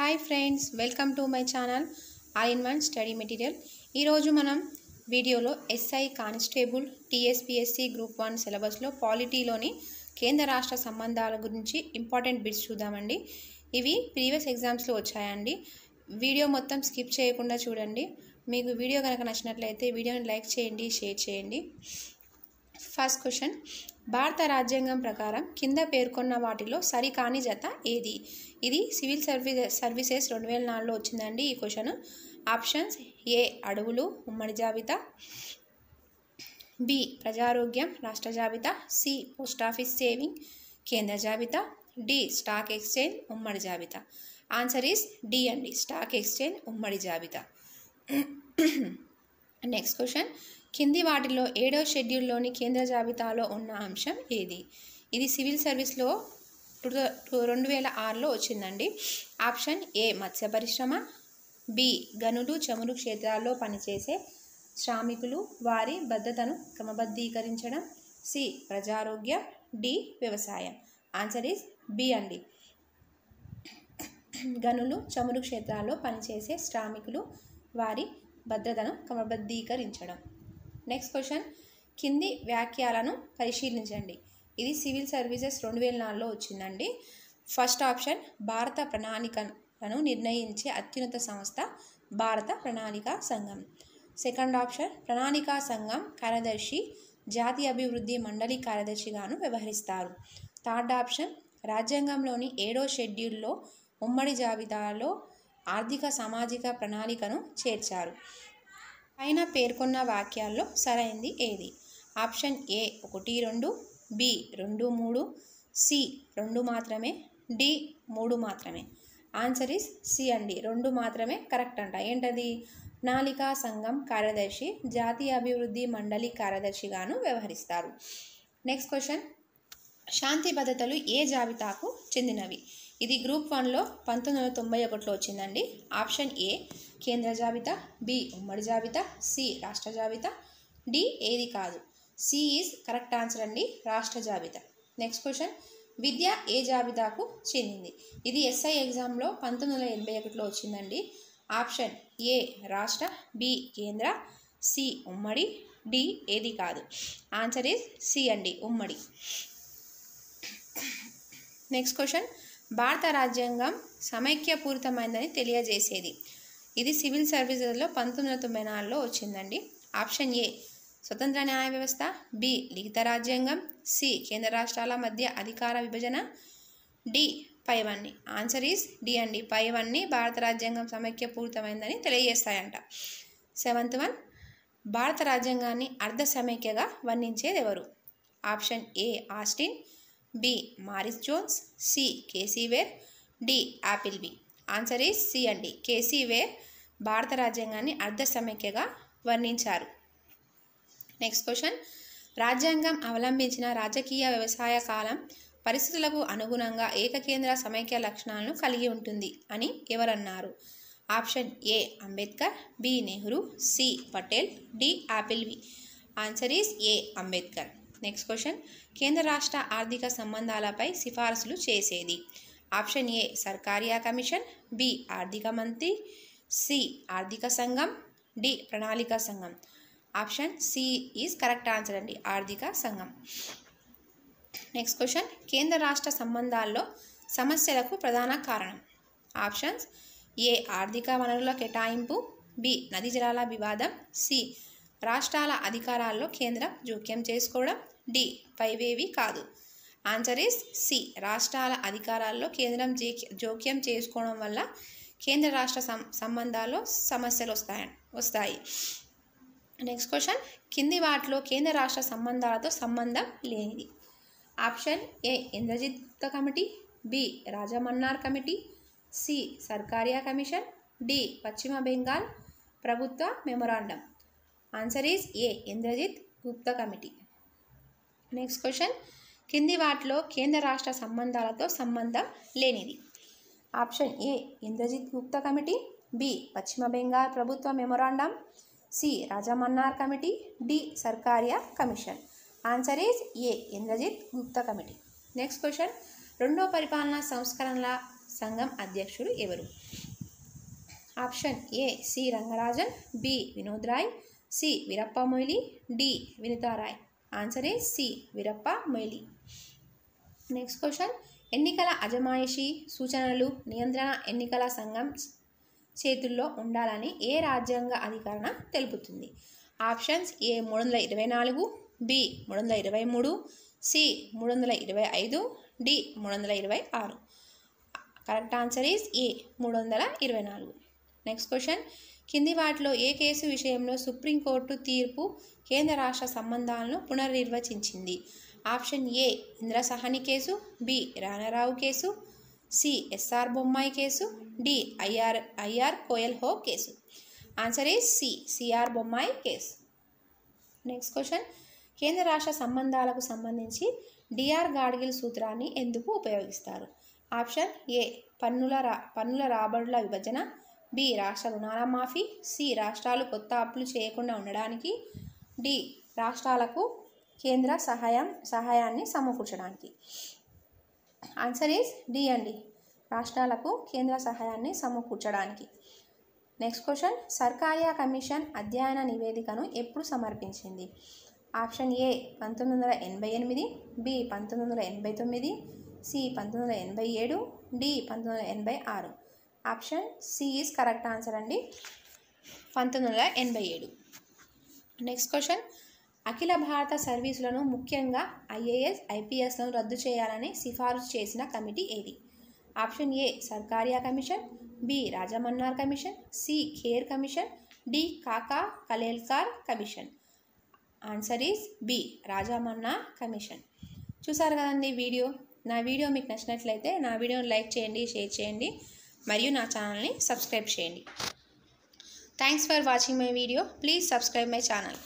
hi friends welcome to my channel all in one study material ఈరోజు మనం వీడియోలో SI constable TSPSC group one సిలబస్లో పాలిటీలోని కేంద్ర రాష్ట్ర సంబంధాల గురించి ఇంపార్టెంట్ బిట్స్ చూద్దామండి ఇవి ప్రీవియస్ ఎగ్జామ్స్లో వచ్చాయండి వీడియో మొత్తం స్కిప్ చేయకుండా చూడండి మీకు వీడియో కనుక నచ్చినట్లయితే వీడియోని లైక్ చేయండి షేర్ చేయండి ఫస్ట్ క్వశ్చన్ భారత రాజ్యాంగం ప్రకారం కింద పేర్కొన్న వాటిలో సరికాని జత ఏది ఇది సివిల్ సర్వీస్ సర్వీసెస్ రెండు వేల నాలుగులో వచ్చిందండి ఈ క్వశ్చన్ ఆప్షన్స్ ఏ అడవులు ఉమ్మడి జాబితా బి ప్రజారోగ్యం రాష్ట్ర జాబితా సి పోస్టాఫీస్ సేవింగ్ కేంద్ర జాబితా డి స్టాక్ ఎక్స్చేంజ్ ఉమ్మడి జాబితా ఆన్సర్ ఈస్ డి అండి స్టాక్ ఎక్స్చేంజ్ ఉమ్మడి జాబితా నెక్స్ట్ క్వశ్చన్ కింది వాటిలో ఏడో షెడ్యూల్లోని కేంద్ర జాబితాలో ఉన్న అంశం ఏది ఇది సివిల్ సర్వీస్లో టూ రెండు వేల ఆరులో వచ్చిందండి ఆప్షన్ ఏ మత్స్య పరిశ్రమ బి గనులు చమురు క్షేత్రాల్లో పనిచేసే శ్రామికులు వారి భద్రతను క్రమబద్ధీకరించడం సి ప్రజారోగ్య డి వ్యవసాయం ఆన్సర్ ఈజ్ బి అండి గనులు చమురు క్షేత్రాల్లో పనిచేసే శ్రామికులు వారి భద్రతను క్రమబద్ధీకరించడం నెక్స్ట్ క్వశ్చన్ కింది వ్యాఖ్యలను పరిశీలించండి ఇది సివిల్ సర్వీసెస్ రెండు వేల నాలుగులో వచ్చిందండి ఫస్ట్ ఆప్షన్ భారత ప్రణాళికలను నిర్ణయించే అత్యున్నత సంస్థ భారత ప్రణాళికా సంఘం సెకండ్ ఆప్షన్ ప్రణాళికా సంఘం కార్యదర్శి జాతీయ అభివృద్ధి మండలి కార్యదర్శిగాను వ్యవహరిస్తారు థర్డ్ ఆప్షన్ రాజ్యాంగంలోని ఏడో షెడ్యూల్లో ఉమ్మడి జాబితాలో ఆర్థిక సామాజిక ప్రణాళికను చేర్చారు పైన పేర్కొన్న వాక్యాల్లో సరైంది ఏది ఆప్షన్ ఏ ఒకటి రెండు బి రెండు మూడు సి రెండు మాత్రమే డి మూడు మాత్రమే ఆన్సర్ ఇస్ సి అండి రెండు మాత్రమే కరెక్ట్ అంట ఏంటది నాలికా సంఘం కార్యదర్శి జాతీయ అభివృద్ధి మండలి కార్యదర్శిగాను వ్యవహరిస్తారు నెక్స్ట్ క్వశ్చన్ శాంతి భద్రతలు ఏ జాబితాకు చెందినవి ఇది గ్రూప్ వన్లో పంతొమ్మిది వందల తొంభై ఒకటిలో వచ్చిందండి ఆప్షన్ ఏ కేంద్ర జాబితా బి ఉమ్మడి జాబితా సి రాష్ట్ర జాబితా డి ఏది కాదు సి ఈజ్ కరెక్ట్ ఆన్సర్ అండి రాష్ట్ర జాబితా నెక్స్ట్ క్వశ్చన్ విద్య ఏ జాబితాకు చెందింది ఇది ఎస్ఐ ఎగ్జామ్లో పంతొమ్మిది వందల ఎనభై ఒకటిలో వచ్చిందండి ఆప్షన్ ఏ రాష్ట్ర బి కేంద్ర సి ఉమ్మడి డి ఏది కాదు ఆన్సర్ ఈజ్ సి అండి ఉమ్మడి నెక్స్ట్ క్వశ్చన్ భారత రాజ్యాంగం సమైక్యపూరితమైందని తెలియజేసేది ఇది సివిల్ సర్వీసెస్లో పంతొమ్మిది వందల తొంభై నాలుగులో వచ్చిందండి ఆప్షన్ ఏ స్వతంత్ర న్యాయ వ్యవస్థ బి లిఖిత రాజ్యాంగం సి కేంద్ర రాష్ట్రాల మధ్య అధికార విభజన డి పై వన్ని ఆన్సర్ ఈస్ డి అండి పై వన్ని భారత రాజ్యాంగం సమైక్య పూరితమైందని తెలియజేస్తాయంట సెవెంత్ వన్ భారత రాజ్యాంగాన్ని అర్ధ సమైక్యగా వర్ణించేది ఎవరు option A Austin B Morris Jones C K C Wheare D Appleby answer is C అండి కేసీవేర్ భారత రాజ్యాంగాన్ని అర్ధ సమైక్యగా వర్ణించారు నెక్స్ట్ క్వశ్చన్ రాజ్యాంగం అవలంబించిన రాజకీయ వ్యవసాయ కాలం పరిస్థితులకు అనుగుణంగా ఏకకేంద్ర సమైక్య లక్షణాలను కలిగి ఉంటుంది అని ఎవరన్నారు option A Ambedkar B Nehru C Patel D Appleby answer is A Ambedkar next question కేంద్ర రాష్ట్ర ఆర్థిక సంబంధాలపై సిఫార్సులు చేసేది option A Sarkaria commission B ఆర్థిక మంత్రి సి ఆర్థిక సంఘం డి ప్రణాళిక సంఘం option C is correct answer అండి ఆర్థిక సంఘం నెక్స్ట్ క్వశ్చన్ కేంద్ర రాష్ట్ర సంబంధాల్లో సమస్యలకు ప్రధాన కారణం ఆప్షన్స్ ఏ ఆర్థిక వనరుల కేటాయింపు బి నది జలాల వివాదం సి రాష్ట్రాల అధికారాల్లో కేంద్రం జోక్యం చేసుకోవడం డి ఏవి కాదు ఆన్సర్ ఇస్ సి రాష్ట్రాల అధికారాల్లో కేంద్రం జోక్యం చేసుకోవడం వల్ల కేంద్ర రాష్ట్ర సంబంధాల్లో సమస్యలు వస్తాయి వస్తాయి నెక్స్ట్ క్వశ్చన్ కింది వాటిలో కేంద్ర రాష్ట్ర సంబంధాలతో సంబంధం లేనిది option A Indrajit committee B Rajamannar committee C Sarkaria commission D పశ్చిమ బెంగాల్ ప్రభుత్వ memorandum answer is A Indrajit Gupta committee next question కింది వాటిలో కేంద్ర రాష్ట్ర సంబంధాలతో సంబంధం లేనిది option A Indrajit Gupta committee B పశ్చిమ బెంగాల్ ప్రభుత్వ memorandum C Rajamannar committee D Sarkaria commission answer is A Indrajit Gupta committee next question రెండో పరిపాలనా సంస్కరణల సంఘం అధ్యక్షుడు ఎవరు option A C Rangarajan B Vinod Roy C Veerappa Moily D Vinita Rai answer A C Veerappa Moily next question ఎన్నికల అజమాయిషీ సూచనలు నియంత్రణ ఎన్నికల సంఘం చేతుల్లో ఉండాలని ఏ రాజ్యాంగ అధికరణ తెలుపుతుంది ఆప్షన్స్ ఏ మూడు వందల ఇరవై నాలుగు బి మూడు వందల ఇరవై మూడు సి మూడు వందల ఇరవై ఐదు డి మూడు వందల ఇరవై ఆరు కరెక్ట్ ఆన్సర్ ఈజ్ ఏ మూడు వందల ఇరవై నాలుగు నెక్స్ట్ క్వశ్చన్ కింది వాటిలో ఏ కేసు విషయంలో సుప్రీంకోర్టు తీర్పు కేంద్ర రాష్ట్ర సంబంధాలను పునర్నిర్వచించింది option A Indra Sawhney case B Rana Rao case C SR Bommai case D IR IR Coelho case answer is C CR Bommai case next question కేంద్ర రాష్ట్ర సంబంధాలకు సంబంధించి డిఆర్ గాడ్గిల్ సూత్రాన్ని ఎందుకు ఉపయోగిస్తారు ఆప్షన్ ఏ పన్నుల రా పన్నుల రాబడుల విభజన బి రాష్ట్ర రుణాల మాఫీ సి రాష్ట్రాలు కొత్త అప్పులు చేయకుండా ఉండడానికి డి రాష్ట్రాలకు కేంద్ర సహాయం సహాయాన్ని సమకూర్చడానికి ఆన్సర్ ఈజ్ డి అండి రాష్ట్రాలకు కేంద్ర సహాయాన్ని సమకూర్చడానికి నెక్స్ట్ క్వశ్చన్ సర్కారియా కమిషన్ అధ్యయన నివేదికను ఎప్పుడు సమర్పించింది ఆప్షన్ ఏ పంతొమ్మిది వందల ఎనభై ఎనిమిది బి పంతొమ్మిది వందల ఎనభై తొమ్మిది సి పంతొమ్మిది వందల ఎనభై ఏడు డి పంతొమ్మిది వందల ఎనభై ఆరు option C is correct answer అండి పంతొమ్మిది వందల ఎనభై ఏడు నెక్స్ట్ క్వశ్చన్ అఖిల భారత సర్వీసులను ముఖ్యంగా ఐఏఎస్ ఐపీఎస్లను రద్దు చేయాలని సిఫారసు చేసిన కమిటీ ఏది option A Sarkaria commission B Rajamannar commission C Kher commission D Kaka Kalelkar commission answer is B Rajamanna commission చూసారు కదండి వీడియో నా వీడియో మీకు నచ్చినట్లయితే నా వీడియోని లైక్ చేయండి షేర్ చేయండి మరియు నా ఛానల్ని సబ్స్క్రైబ్ చేయండి thanks for watching my video please subscribe my channel